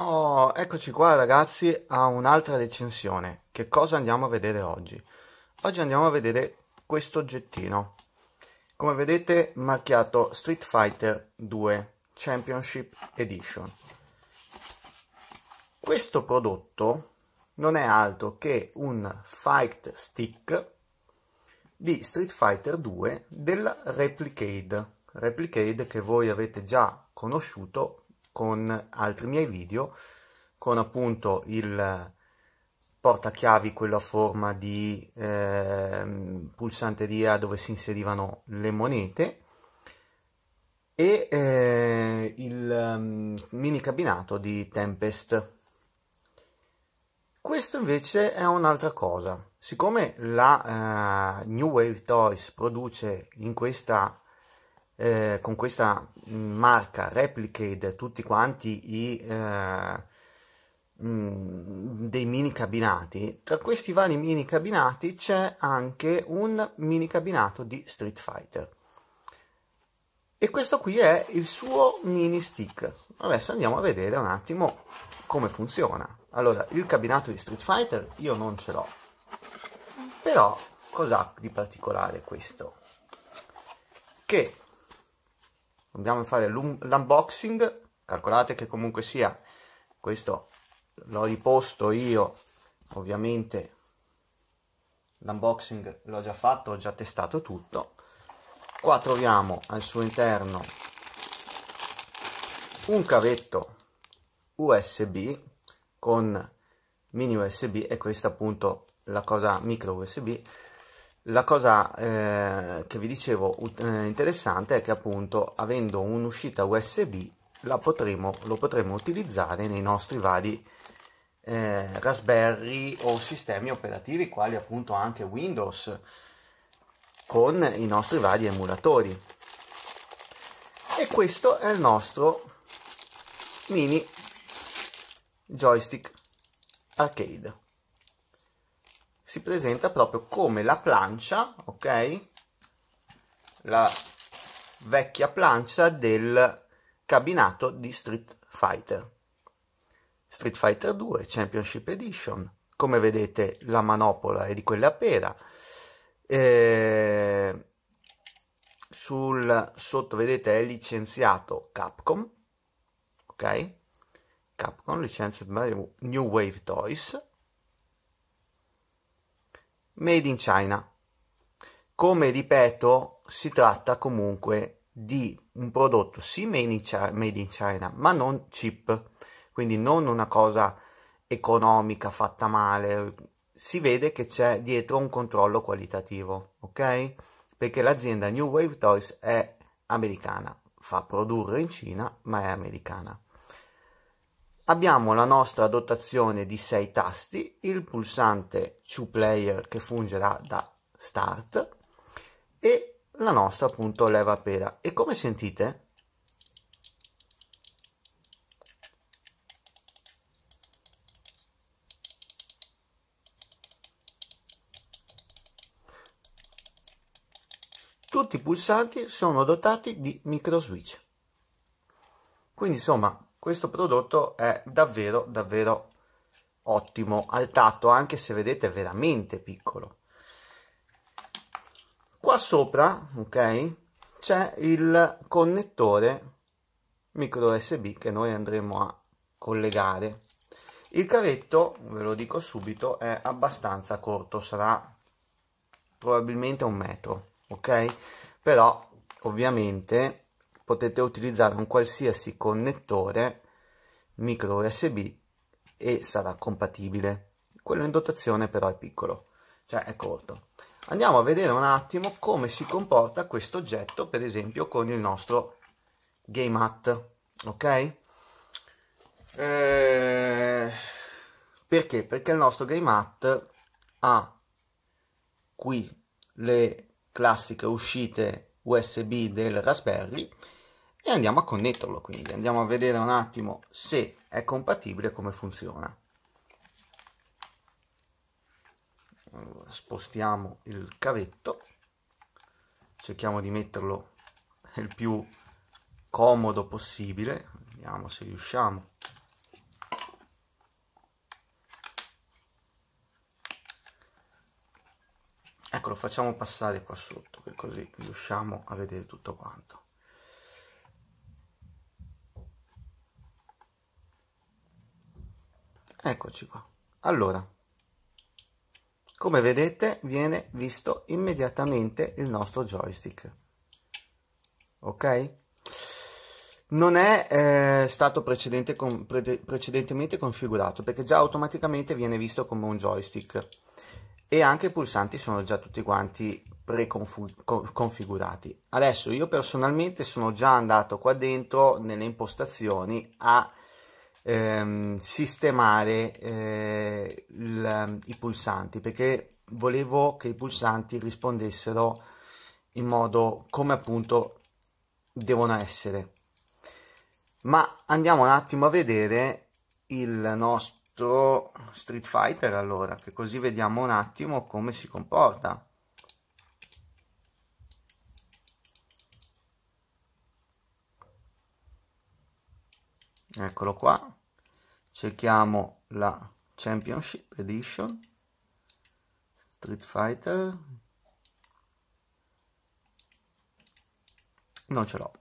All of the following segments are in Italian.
Oh, eccoci qua ragazzi a un'altra recensione. Che cosa andiamo a vedere oggi? Oggi andiamo a vedere questo oggettino. Come vedete marchiato Street Fighter 2 Championship Edition. Questo prodotto non è altro che un Fight Stick di Street Fighter 2 della Replicade. Replicade che voi avete già conosciuto con altri miei video con appunto il portachiavi quello a forma di eh, pulsanteria dove si inserivano le monete e eh, il um, mini cabinato di Tempest questo invece è un'altra cosa siccome la eh, New Wave Toys produce in questa eh, con questa mm, marca Replicate tutti quanti i, eh, mm, dei mini cabinati, tra questi vari mini cabinati c'è anche un mini cabinato di Street Fighter. E questo qui è il suo mini stick. Adesso andiamo a vedere un attimo come funziona. Allora, il cabinato di Street Fighter io non ce l'ho. Però, cos'ha di particolare questo? Che andiamo a fare l'unboxing calcolate che comunque sia questo l'ho riposto io ovviamente l'unboxing l'ho già fatto ho già testato tutto qua troviamo al suo interno un cavetto usb con mini usb e questa appunto la cosa micro usb la cosa eh, che vi dicevo eh, interessante è che appunto avendo un'uscita USB potremo, lo potremo utilizzare nei nostri vari eh, Raspberry o sistemi operativi quali appunto anche Windows con i nostri vari emulatori. E questo è il nostro mini joystick arcade si presenta proprio come la plancia, ok? La vecchia plancia del cabinato di Street Fighter. Street Fighter 2 Championship Edition. Come vedete la manopola è di quella a pera. E... Eh, sul sotto vedete è licenziato Capcom, ok? Capcom licenziato New Wave Toys made in China. Come ripeto, si tratta comunque di un prodotto sì made in China, ma non cheap, quindi non una cosa economica fatta male. Si vede che c'è dietro un controllo qualitativo, ok? Perché l'azienda New Wave Toys è americana, fa produrre in Cina, ma è americana. Abbiamo la nostra dotazione di 6 tasti, il pulsante 2Player che fungerà da Start e la nostra appunto leva pera. E come sentite tutti i pulsanti sono dotati di micro switch quindi insomma questo prodotto è davvero davvero ottimo al tatto anche se vedete è veramente piccolo qua sopra ok c'è il connettore micro usb che noi andremo a collegare il cavetto ve lo dico subito è abbastanza corto sarà probabilmente un metro ok però ovviamente potete utilizzare un qualsiasi connettore micro USB e sarà compatibile. Quello in dotazione però è piccolo, cioè è corto. Andiamo a vedere un attimo come si comporta questo oggetto, per esempio, con il nostro GameAt, ok? Eh, perché? Perché il nostro GameAt ha qui le classiche uscite USB del Raspberry e andiamo a connetterlo quindi andiamo a vedere un attimo se è compatibile e come funziona spostiamo il cavetto cerchiamo di metterlo il più comodo possibile vediamo se riusciamo eccolo facciamo passare qua sotto che così riusciamo a vedere tutto quanto Eccoci qua. Allora, come vedete viene visto immediatamente il nostro joystick. Ok? Non è eh, stato precedente con, pre precedentemente configurato perché già automaticamente viene visto come un joystick e anche i pulsanti sono già tutti quanti preconfigurati. Adesso io personalmente sono già andato qua dentro nelle impostazioni a ehm, sistemare eh, il, i pulsanti perché volevo che i pulsanti rispondessero in modo come appunto devono essere ma andiamo un attimo a vedere il nostro Street Fighter allora che così vediamo un attimo come si comporta eccolo qua cerchiamo la Championship Edition Street Fighter non ce l'ho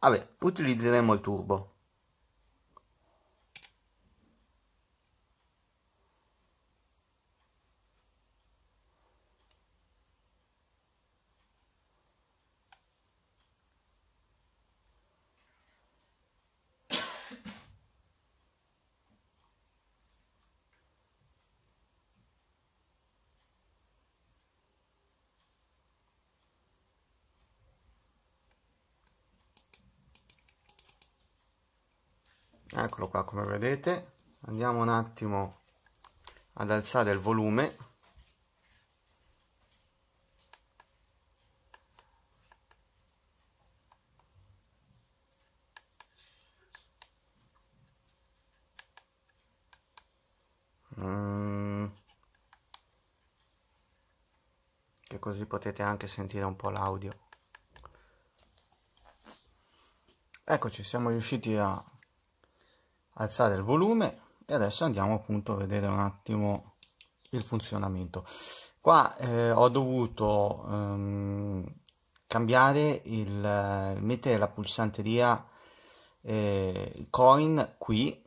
vabbè utilizzeremo il turbo eccolo qua come vedete andiamo un attimo ad alzare il volume mm. che così potete anche sentire un po' l'audio eccoci siamo riusciti a alzare il volume e adesso andiamo appunto a vedere un attimo il funzionamento qua eh, ho dovuto ehm, cambiare il eh, mettere la pulsanteria eh, coin qui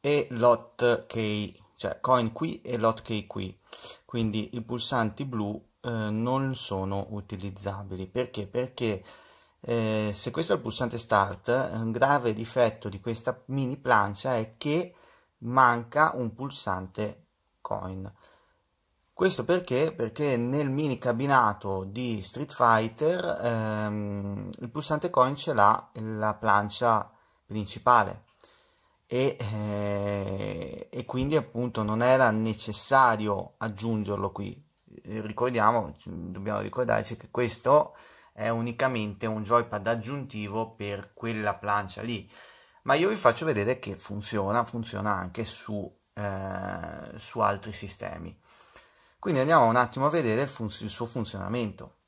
e lot key cioè coin qui e lot key qui quindi i pulsanti blu eh, non sono utilizzabili perché perché eh, se questo è il pulsante start, un grave difetto di questa mini plancia è che manca un pulsante coin. Questo perché? Perché nel mini cabinato di Street Fighter ehm, il pulsante coin ce l'ha la plancia principale e, eh, e, quindi appunto non era necessario aggiungerlo qui. Ricordiamo, dobbiamo ricordarci che questo è unicamente un joypad aggiuntivo per quella plancia lì ma io vi faccio vedere che funziona funziona anche su, eh, su altri sistemi quindi andiamo un attimo a vedere il, il suo funzionamento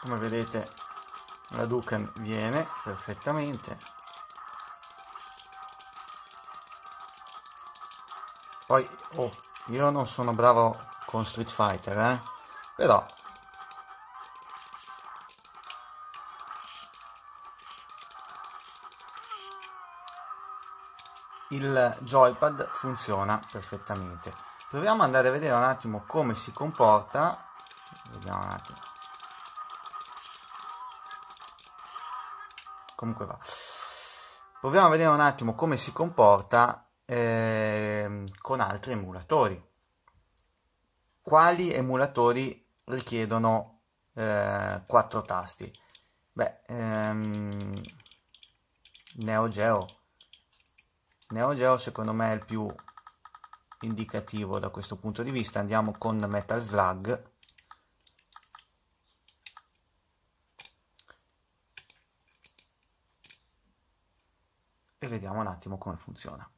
come vedete la Dukan viene perfettamente poi oh, io non sono bravo con Street Fighter eh? però il joypad funziona perfettamente proviamo ad andare a vedere un attimo come si comporta vediamo un attimo comunque va. Proviamo a vedere un attimo come si comporta eh, con altri emulatori. Quali emulatori richiedono eh, 4 tasti? Beh, ehm, Neo Geo. Neo Geo secondo me è il più indicativo da questo punto di vista. Andiamo con Metal Slug vediamo un attimo come funziona.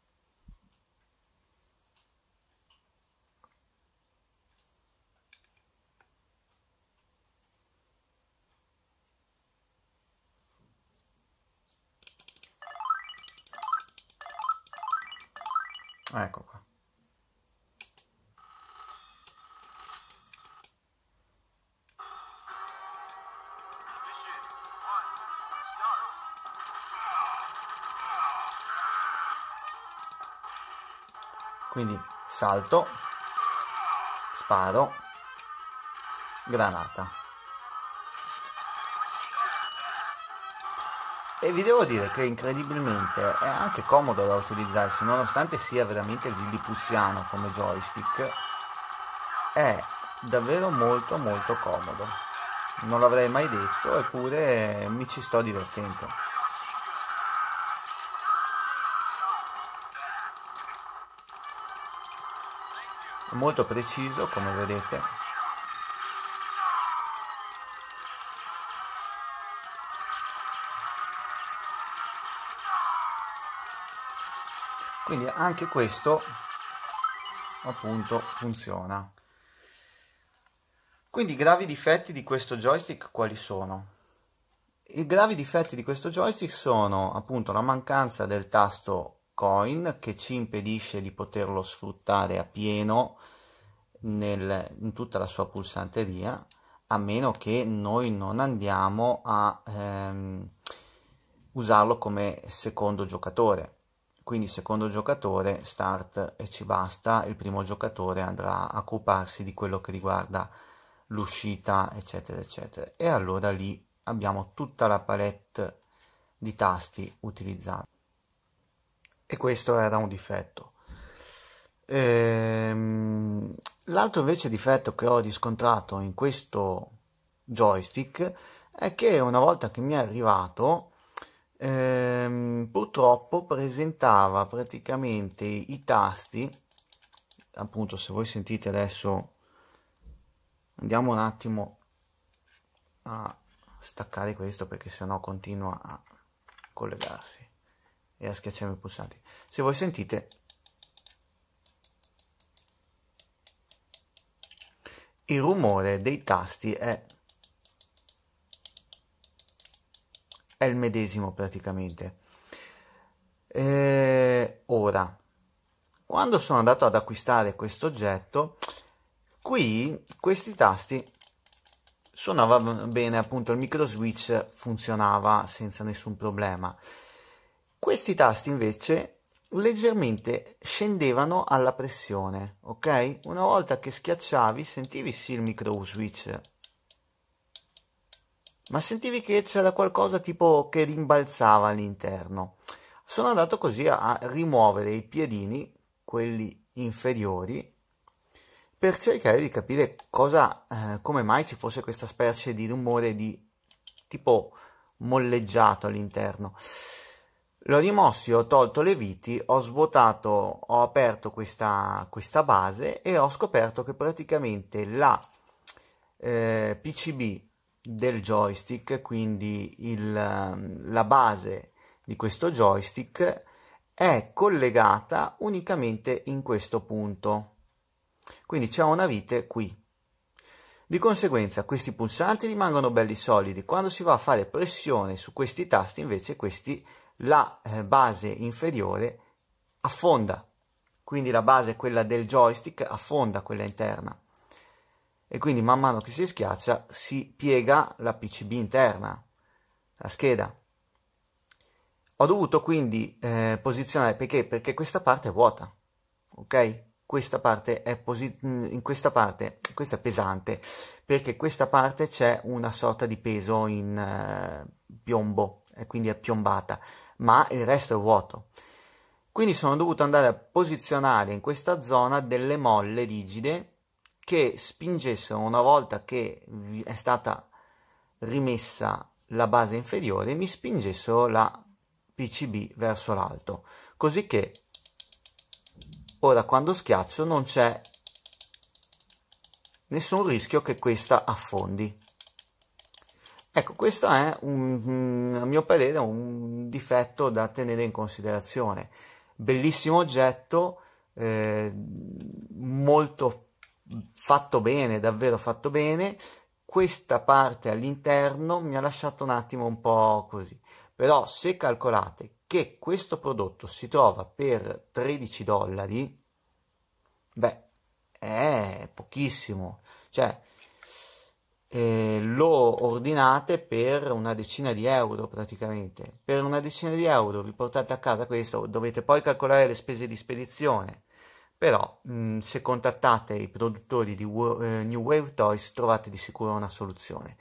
Ecco qua. quindi salto sparo granata e vi devo dire che incredibilmente è anche comodo da utilizzarsi nonostante sia veramente lillipuziano come joystick è davvero molto molto comodo non l'avrei mai detto eppure mi ci sto divertendo molto preciso come vedete quindi anche questo appunto funziona quindi i gravi difetti di questo joystick quali sono? I gravi difetti di questo joystick sono appunto la mancanza del tasto Bitcoin che ci impedisce di poterlo sfruttare a pieno nel, in tutta la sua pulsanteria a meno che noi non andiamo a ehm, usarlo come secondo giocatore quindi secondo giocatore start e ci basta il primo giocatore andrà a occuparsi di quello che riguarda l'uscita eccetera eccetera e allora lì abbiamo tutta la palette di tasti utilizzati e questo era un difetto. Ehm, l'altro invece difetto che ho riscontrato in questo joystick è che una volta che mi è arrivato ehm, purtroppo presentava praticamente i tasti appunto se voi sentite adesso andiamo un attimo a staccare questo perché sennò continua a collegarsi e a schiacciare i pulsanti. Se voi sentite, il rumore dei tasti è, è il medesimo praticamente. E ora, quando sono andato ad acquistare questo oggetto, qui questi tasti suonavano bene appunto il micro switch funzionava senza nessun problema questi tasti invece leggermente scendevano alla pressione, ok? Una volta che schiacciavi sentivi sì il micro switch, ma sentivi che c'era qualcosa tipo che rimbalzava all'interno. Sono andato così a rimuovere i piedini, quelli inferiori, per cercare di capire cosa, eh, come mai ci fosse questa specie di rumore di tipo molleggiato all'interno. L'ho rimossi, ho tolto le viti, ho svuotato, ho aperto questa, questa base e ho scoperto che praticamente la eh, PCB del joystick, quindi il, la base di questo joystick, è collegata unicamente in questo punto. Quindi c'è una vite qui. Di conseguenza questi pulsanti rimangono belli solidi, quando si va a fare pressione su questi tasti invece questi la eh, base inferiore affonda, quindi la base, quella del joystick, affonda quella interna e quindi man mano che si schiaccia si piega la PCB interna, la scheda. Ho dovuto quindi eh, posizionare perché? Perché questa parte è vuota, ok? Questa parte è, mm, in questa parte, questa è pesante perché questa parte c'è una sorta di peso in eh, piombo e quindi è piombata ma il resto è vuoto. Quindi sono dovuto andare a posizionare in questa zona delle molle rigide che spingessero una volta che è stata rimessa la base inferiore, mi spingessero la PCB verso l'alto, così che ora quando schiaccio non c'è nessun rischio che questa affondi. Ecco, questo è, un, mm, a mio parere, un difetto da tenere in considerazione. Bellissimo oggetto, eh, molto fatto bene, davvero fatto bene. Questa parte all'interno mi ha lasciato un attimo un po' così. Però se calcolate che questo prodotto si trova per 13 dollari, beh, è pochissimo. Cioè, lo ordinate per una decina di euro praticamente. Per una decina di euro vi portate a casa questo, dovete poi calcolare le spese di spedizione, però mh, mm, se contattate i produttori di eh, New Wave Toys trovate di sicuro una soluzione.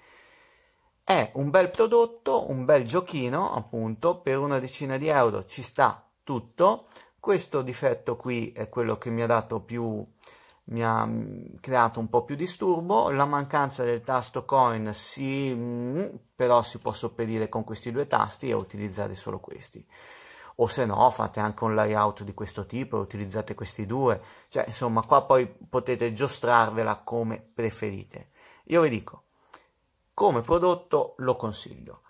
È un bel prodotto, un bel giochino appunto, per una decina di euro ci sta tutto. Questo difetto qui è quello che mi ha dato più mi ha mm, creato un po' più disturbo, la mancanza del tasto coin sì, mm, però si può sopperire con questi due tasti e utilizzare solo questi. O se no fate anche un layout di questo tipo e utilizzate questi due, cioè insomma qua poi potete giostrarvela come preferite. Io vi dico, come prodotto lo consiglio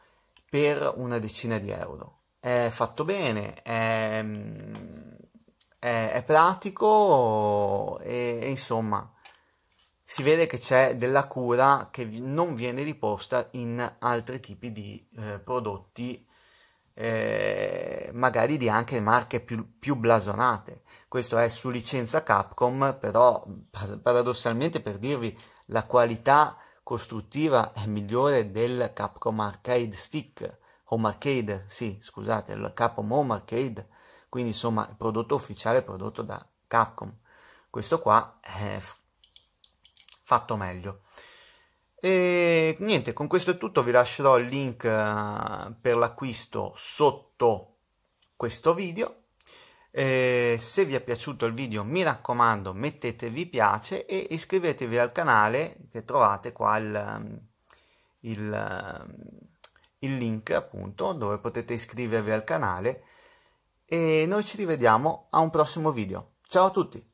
per una decina di euro. È fatto bene, è mm, è, è pratico e, e, insomma si vede che c'è della cura che non viene riposta in altri tipi di eh, prodotti eh, magari di anche marche più, più, blasonate. Questo è su licenza Capcom, però paradossalmente per dirvi la qualità costruttiva è migliore del Capcom Arcade Stick, Home Arcade, sì, scusate, il Capcom Home Arcade quindi insomma il prodotto ufficiale prodotto da Capcom. Questo qua è fatto meglio. E niente, con questo è tutto, vi lascerò il link eh, per l'acquisto sotto questo video. Eh, se vi è piaciuto il video mi raccomando mettetevi piace e iscrivetevi al canale che trovate qua il, ehm, il, ehm, il link appunto dove potete iscrivervi al canale e noi ci rivediamo a un prossimo video. Ciao a tutti!